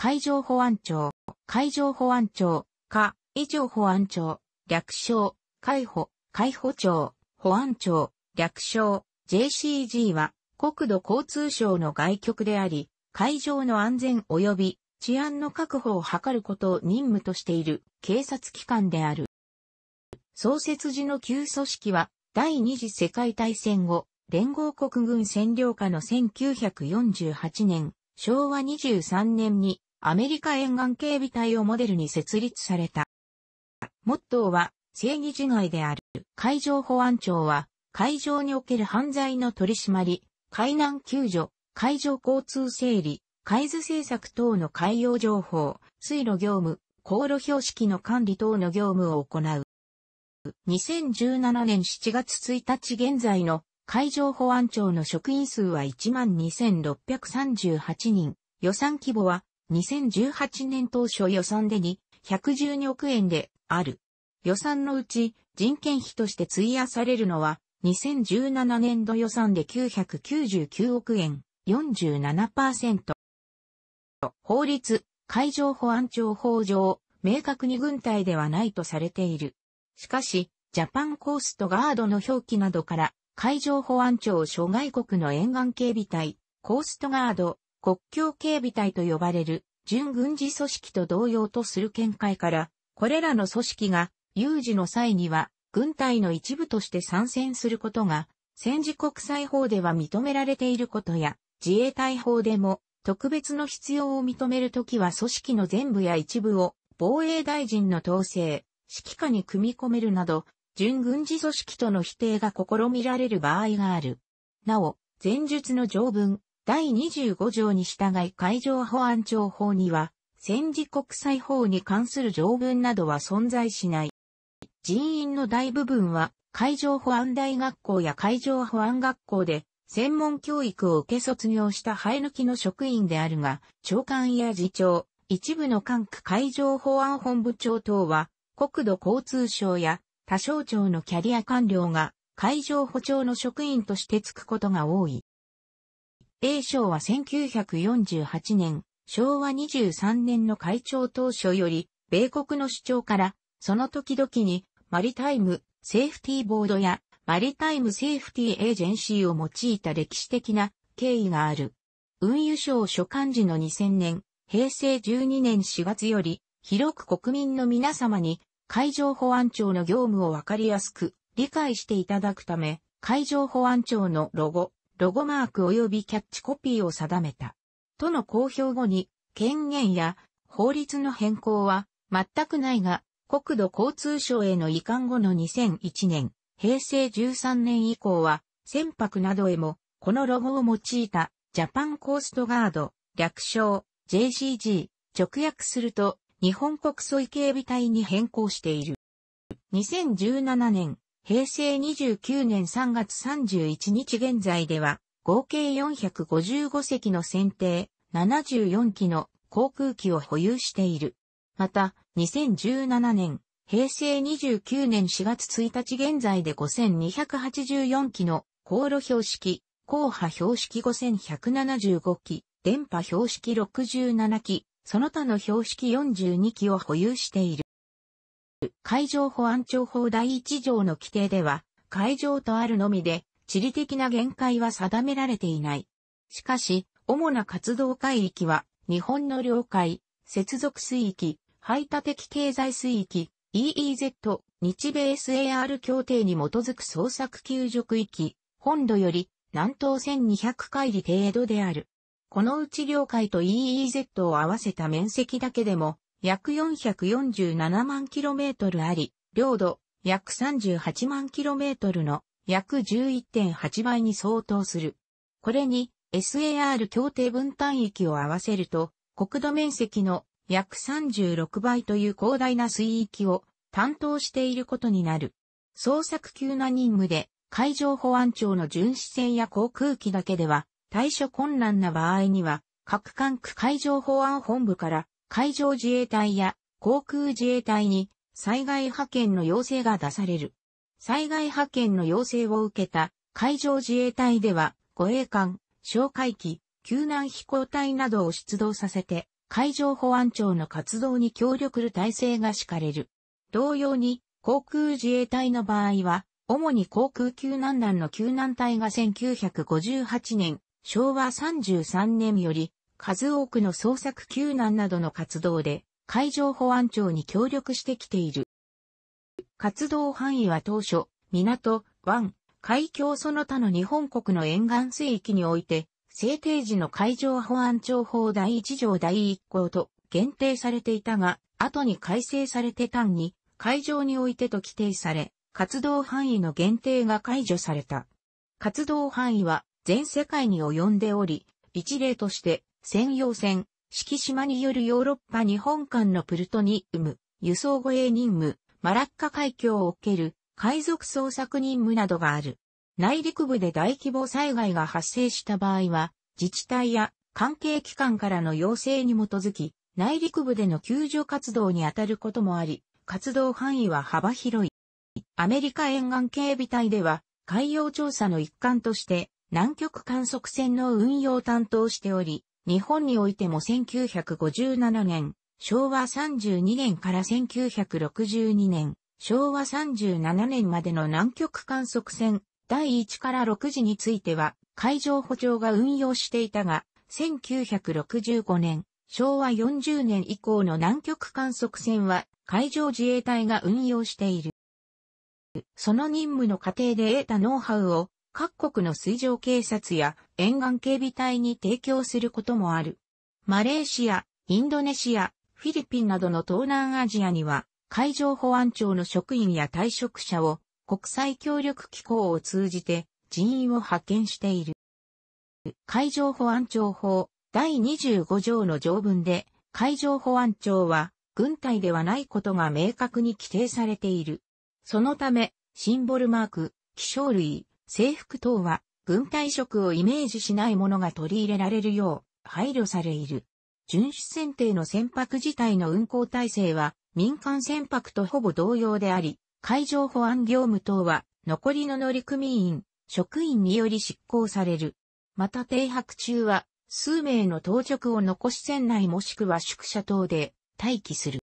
海上保安庁、海上保安庁、か、以上保安庁、略称、海保、海保庁、保安庁、略称、JCG は国土交通省の外局であり、海上の安全及び治安の確保を図ることを任務としている警察機関である。創設時の旧組織は第二次世界大戦後、連合国軍占領下の1948年、昭和23年にアメリカ沿岸警備隊をモデルに設立された。モットーは、正義自害である。海上保安庁は、海上における犯罪の取り締まり、海難救助、海上交通整理、海図政策等の海洋情報、水路業務、航路標識の管理等の業務を行う。2017年7月1日現在の海上保安庁の職員数は12,638人、予算規模は2018年当初予算でに112億円である。予算のうち人件費として費やされるのは2017年度予算で999億円47%。法律、海上保安庁法上、明確に軍隊ではないとされている。しかし、ジャパンコーストガードの表記などから、海上保安庁諸外国の沿岸警備隊、コーストガード、国境警備隊と呼ばれる準軍事組織と同様とする見解から、これらの組織が有事の際には軍隊の一部として参戦することが、戦時国際法では認められていることや、自衛隊法でも特別の必要を認めるときは組織の全部や一部を防衛大臣の統制、指揮下に組み込めるなど、準軍事組織との否定が試みられる場合がある。なお、前述の条文、第25条に従い海上保安庁法には、戦時国際法に関する条文などは存在しない。人員の大部分は、海上保安大学校や海上保安学校で、専門教育を受け卒業した生え抜きの職員であるが、長官や次長、一部の管区海上保安本部長等は、国土交通省や他省庁のキャリア官僚が海上保長の職員として就くことが多い。英章は1948年、昭和23年の会長当初より、米国の主張から、その時々に、マリタイム、セーフティーボードや、マリタイムセーフティーエージェンシーを用いた歴史的な経緯がある。運輸省所管時の2000年、平成12年4月より、広く国民の皆様に、海上保安庁の業務をわかりやすく理解していただくため、海上保安庁のロゴ、ロゴマーク及びキャッチコピーを定めた。との公表後に、権限や法律の変更は全くないが、国土交通省への移管後の2001年、平成13年以降は、船舶などへも、このロゴを用いた、ジャパンコーストガード、略称、JCG、直訳すると、日本国際警備隊に変更している。2017年、平成29年3月31日現在では、合計455隻の選定、74機の航空機を保有している。また、2017年、平成29年4月1日現在で5284機の航路標識、硬波標識5175機、電波標識67機、その他の標識42機を保有している。海上保安庁法第1条の規定では、海上とあるのみで、地理的な限界は定められていない。しかし、主な活動海域は、日本の領海、接続水域、排他的経済水域、EEZ、日米 SAR 協定に基づく捜索救助区域、本土より南東1200海里程度である。このうち領海と EEZ を合わせた面積だけでも約447万キロメートルあり、領土約38万キロメートルの約11.8倍に相当する。これに SAR 協定分単域を合わせると、国土面積の約36倍という広大な水域を担当していることになる。捜索級な任務で、海上保安庁の巡視船や航空機だけでは対処困難な場合には、各管区海上保安本部から海上自衛隊や航空自衛隊に災害派遣の要請が出される。災害派遣の要請を受けた海上自衛隊では護衛艦、哨戒機、救難飛行隊などを出動させて海上保安庁の活動に協力する体制が敷かれる。同様に航空自衛隊の場合は主に航空救難団の救難隊が1958年、昭和33年より数多くの捜索救難などの活動で、海上保安庁に協力してきている。活動範囲は当初、港、湾、海峡その他の日本国の沿岸水域において、制定時の海上保安庁法第1条第1項と限定されていたが、後に改正されて単に、海上においてと規定され、活動範囲の限定が解除された。活動範囲は全世界に及んでおり、一例として専用船、季島によるヨーロッパ日本間のプルトニウム、輸送護衛任務、マラッカ海峡をおける海賊捜索任務などがある。内陸部で大規模災害が発生した場合は、自治体や関係機関からの要請に基づき、内陸部での救助活動に当たることもあり、活動範囲は幅広い。アメリカ沿岸警備隊では、海洋調査の一環として、南極観測船の運用を担当しており、日本においても1957年、昭和32年から1962年、昭和37年までの南極観測船第1から6時については海上補聴が運用していたが、1965年、昭和40年以降の南極観測船は海上自衛隊が運用している。その任務の過程で得たノウハウを各国の水上警察や沿岸警備隊に提供することもある。マレーシア、インドネシア、フィリピンなどの東南アジアには、海上保安庁の職員や退職者を国際協力機構を通じて人員を派遣している。海上保安庁法第25条の条文で、海上保安庁は軍隊ではないことが明確に規定されている。そのため、シンボルマーク、気象類、制服等は軍隊色をイメージしないものが取り入れられるよう配慮されいる。巡視船艇の船舶自体の運航体制は民間船舶とほぼ同様であり、海上保安業務等は残りの乗組員、職員により執行される。また停泊中は数名の当直を残し船内もしくは宿舎等で待機する。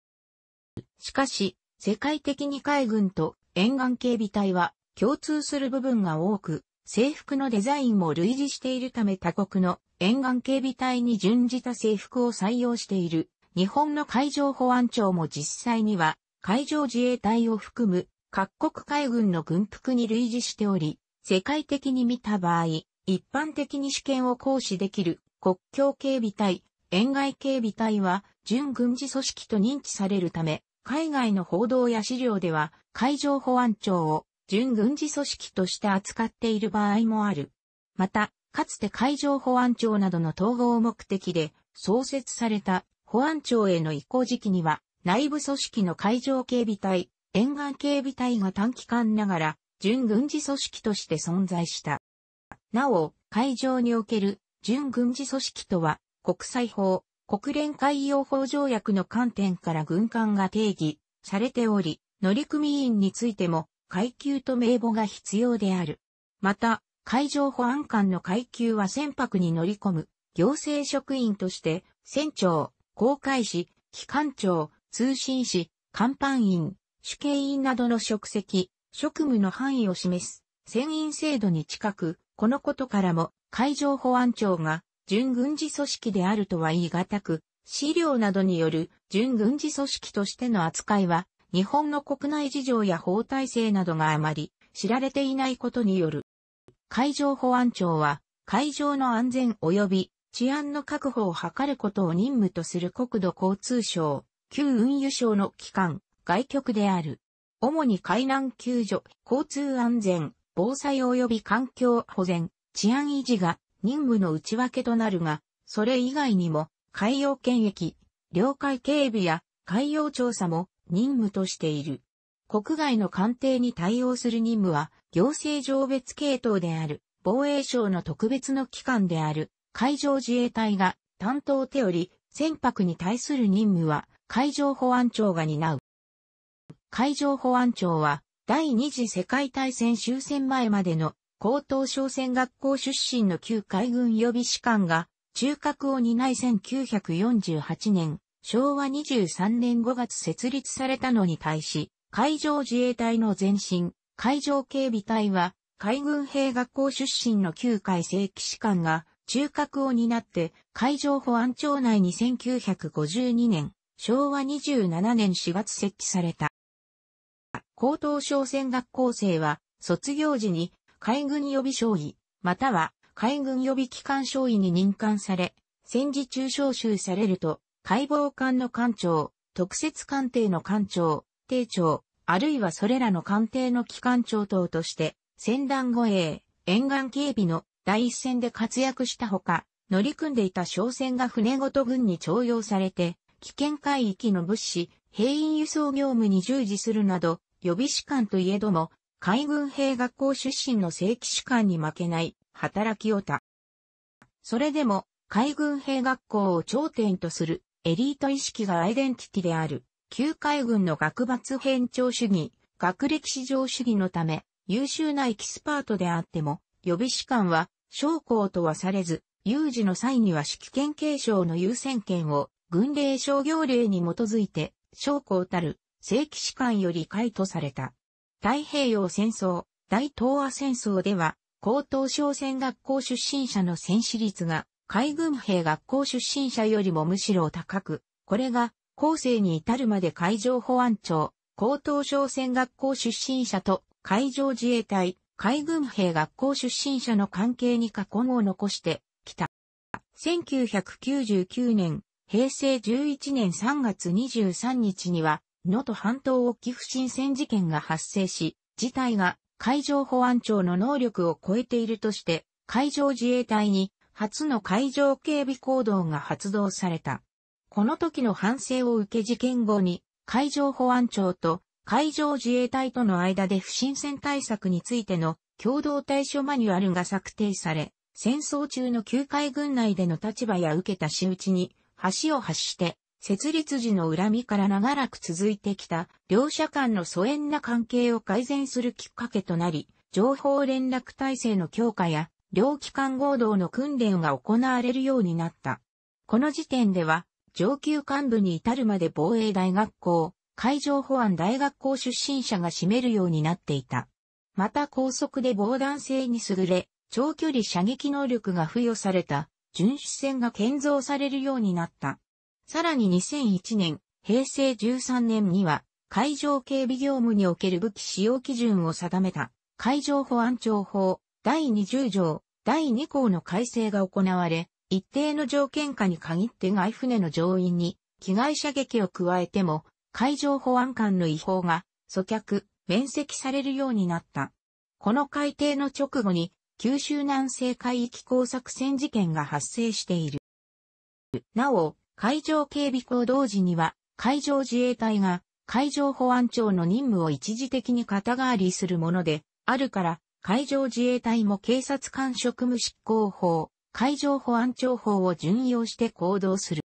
しかし、世界的に海軍と沿岸警備隊は共通する部分が多く、制服のデザインも類似しているため他国の沿岸警備隊に準じた制服を採用している。日本の海上保安庁も実際には海上自衛隊を含む各国海軍の軍服に類似しており、世界的に見た場合、一般的に試験を行使できる国境警備隊、沿外警備隊は準軍事組織と認知されるため、海外の報道や資料では海上保安庁を準軍事組織として扱っている場合もある。また、かつて海上保安庁などの統合目的で創設された保安庁への移行時期には、内部組織の海上警備隊、沿岸警備隊が短期間ながら、準軍事組織として存在した。なお、海上における準軍事組織とは、国際法、国連海洋法条約の観点から軍艦が定義されており、乗組員についても階級と名簿が必要である。また、海上保安官の階級は船舶に乗り込む、行政職員として、船長、航海士、機関長、通信士、甲板員、主計員などの職責、職務の範囲を示す、船員制度に近く、このことからも、海上保安庁が、準軍事組織であるとは言い難く、資料などによる準軍事組織としての扱いは日本の国内事情や法体制などがあまり知られていないことによる。海上保安庁は、海上の安全及び治安の確保を図ることを任務とする国土交通省、旧運輸省の機関、外局である。主に海難救助、交通安全、防災及び環境保全、治安維持が任務の内訳となるが、それ以外にも海洋検疫、領海警備や海洋調査も任務としている。国外の官邸に対応する任務は、行政上別系統である、防衛省の特別の機関である、海上自衛隊が担当手より、船舶に対する任務は、海上保安庁が担う。海上保安庁は、第二次世界大戦終戦前までの高等商船学校出身の旧海軍予備士官が中核を担い1948年昭和23年5月設立されたのに対し、海上自衛隊の前身、海上警備隊は、海軍兵学校出身の旧海正騎士官が、中核を担って、海上保安庁内に1952年、昭和27年4月設置された。高等商船学校生は、卒業時に海軍予備将尉、または海軍予備機関将尉に任官され、戦時中召集されると、解剖官の官庁、特設官邸の官庁、艇庁、あるいはそれらの官邸の機関長等として、船団護衛、沿岸警備の第一線で活躍したほか、乗り組んでいた商船が船ごと軍に徴用されて、危険海域の物資、兵員輸送業務に従事するなど、予備士官といえども、海軍兵学校出身の正規士官に負けない働きをた。それでも、海軍兵学校を頂点とするエリート意識がアイデンティティである、旧海軍の学抜偏重主義、学歴至上主義のため、優秀なエキスパートであっても、予備士官は、将校とはされず、有事の際には指揮権継承の優先権を、軍令商業令に基づいて、将校たる、正規士官より解とされた。太平洋戦争、大東亜戦争では、高等商船学校出身者の戦死率が海軍兵学校出身者よりもむしろ高く、これが後世に至るまで海上保安庁、高等商船学校出身者と海上自衛隊、海軍兵学校出身者の関係に過言を残してきた。1999年、平成11年3月23日には、能登半島沖不審船事件が発生し、事態が海上保安庁の能力を超えているとして、海上自衛隊に初の海上警備行動が発動された。この時の反省を受け事件後に、海上保安庁と海上自衛隊との間で不審船対策についての共同対処マニュアルが策定され、戦争中の旧海軍内での立場や受けた仕打ちに、橋を発して、設立時の恨みから長らく続いてきた、両者間の疎遠な関係を改善するきっかけとなり、情報連絡体制の強化や、両機関合同の訓練が行われるようになった。この時点では、上級幹部に至るまで防衛大学校、海上保安大学校出身者が占めるようになっていた。また高速で防弾性に優れ、長距離射撃能力が付与された、巡視船が建造されるようになった。さらに2001年、平成13年には、海上警備業務における武器使用基準を定めた、海上保安庁法第20条第2項の改正が行われ、一定の条件下に限って外船の乗員に、機外射撃を加えても、海上保安官の違法が、阻却、免責されるようになった。この改定の直後に、九州南西海域工作船事件が発生している。なお、海上警備行動時には、海上自衛隊が海上保安庁の任務を一時的に肩代わりするもので、あるから、海上自衛隊も警察官職務執行法、海上保安庁法を順用して行動する。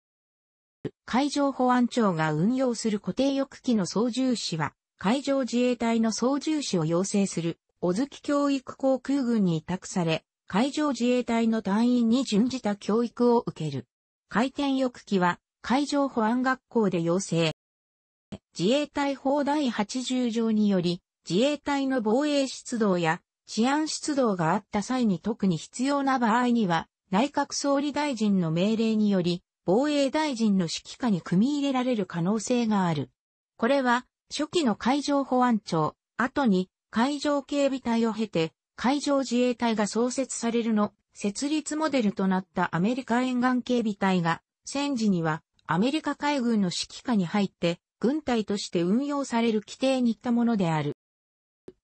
海上保安庁が運用する固定翼機の操縦士は、海上自衛隊の操縦士を要請する、小月教育航空軍に委託され、海上自衛隊の隊員に準じた教育を受ける。回転翼機は、海上保安学校で要請。自衛隊法第80条により、自衛隊の防衛出動や治安出動があった際に特に必要な場合には、内閣総理大臣の命令により、防衛大臣の指揮下に組み入れられる可能性がある。これは、初期の海上保安庁、後に海上警備隊を経て、海上自衛隊が創設されるの、設立モデルとなったアメリカ沿岸警備隊が、戦時にはアメリカ海軍の指揮下に入って、軍隊として運用される規定に行ったものである。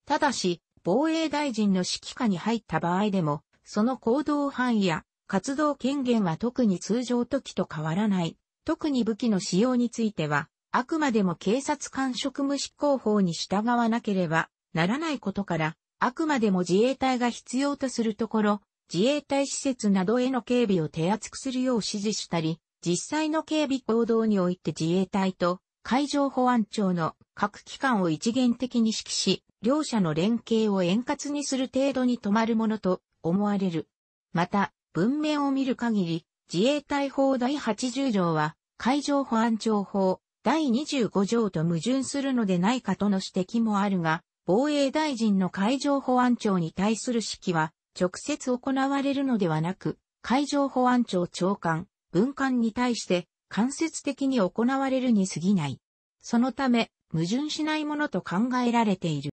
ただし、防衛大臣の指揮下に入った場合でも、その行動範囲や活動権限は特に通常時と変わらない。特に武器の使用については、あくまでも警察官職務執行法に従わなければならないことから、あくまでも自衛隊が必要とするところ、自衛隊施設などへの警備を手厚くするよう指示したり、実際の警備行動において自衛隊と海上保安庁の各機関を一元的に指揮し、両者の連携を円滑にする程度に止まるものと思われる。また、文面を見る限り、自衛隊法第80条は、海上保安庁法第25条と矛盾するのでないかとの指摘もあるが、防衛大臣の海上保安庁に対する指揮は、直接行われるのではなく、海上保安庁長官、文官に対して、間接的に行われるに過ぎない。そのため、矛盾しないものと考えられている。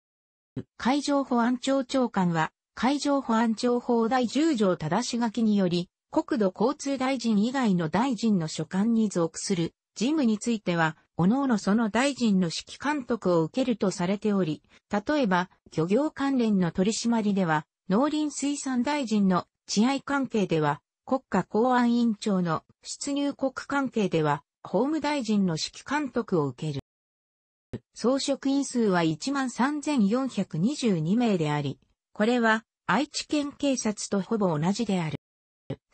海上保安庁長官は、海上保安庁法第10条正し書きにより、国土交通大臣以外の大臣の所管に属する事務については、各々その大臣の指揮監督を受けるとされており、例えば、漁業関連の取締りでは、農林水産大臣の治安関係では、国家公安委員長の出入国関係では、法務大臣の指揮監督を受ける。総職員数は13,422名であり、これは愛知県警察とほぼ同じである。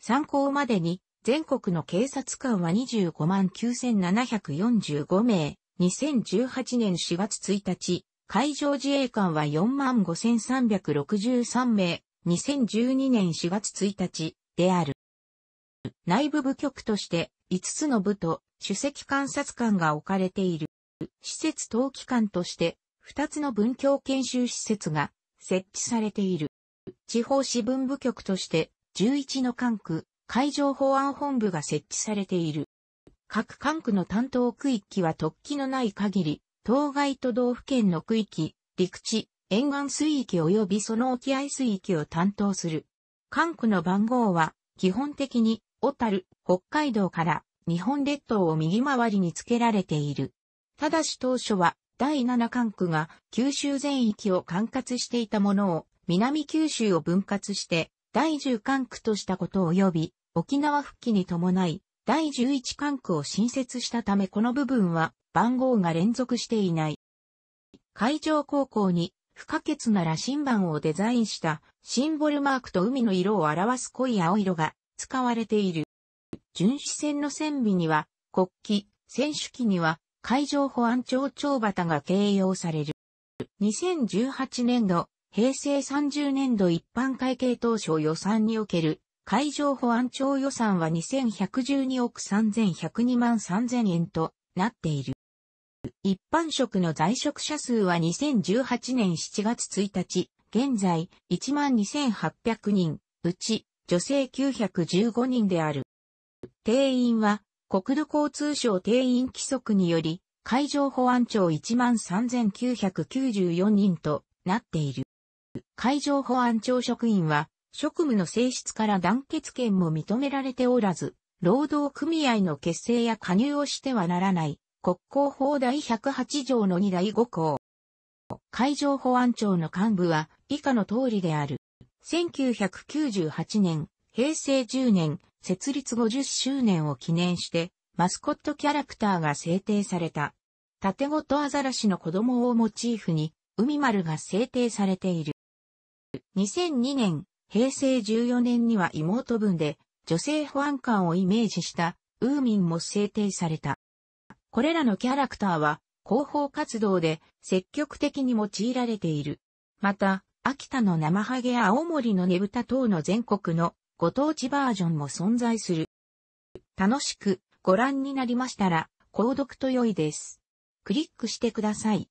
参考までに全国の警察官は25万9745名、2018年4月1日、海上自衛官は4万5363名、2012年4月1日である。内部部局として5つの部と首席監察官が置かれている。施設登記官として2つの文教研修施設が設置されている。地方支分部局として11の管区海上保安本部が設置されている。各管区の担当区域は突起のない限り、当該都道府県の区域、陸地、沿岸水域及びその沖合水域を担当する。管区の番号は基本的に小樽、北海道から日本列島を右回りにつけられている。ただし当初は第7管区が九州全域を管轄していたものを南九州を分割して第10管区としたこと及び沖縄復帰に伴い第11管区を新設したためこの部分は番号が連続していない。海上高校に不可欠な羅針盤をデザインしたシンボルマークと海の色を表す濃い青色が使われている。巡視船の船尾には、国旗、選手機には、海上保安庁長旗が掲揚される。2018年度、平成30年度一般会計当初予算における海上保安庁予算は2112億3102万3000円となっている。一般職の在職者数は2018年7月1日、現在1万2800人、うち女性915人である。定員は、国土交通省定員規則により、海上保安庁13,994人となっている。海上保安庁職員は、職務の性質から団結権も認められておらず、労働組合の結成や加入をしてはならない、国交法第108条の2第5項。海上保安庁の幹部は以下の通りである。1998年、平成10年、設立50周年を記念して、マスコットキャラクターが制定された。縦ごとアザラシの子供をモチーフに、海丸が制定されている。2002年、平成14年には妹分で、女性保安官をイメージした、ウーミンも制定された。これらのキャラクターは、広報活動で積極的に用いられている。また、秋田の生ハゲや青森のねぶた等の全国のご当地バージョンも存在する。楽しくご覧になりましたら、購読と良いです。クリックしてください。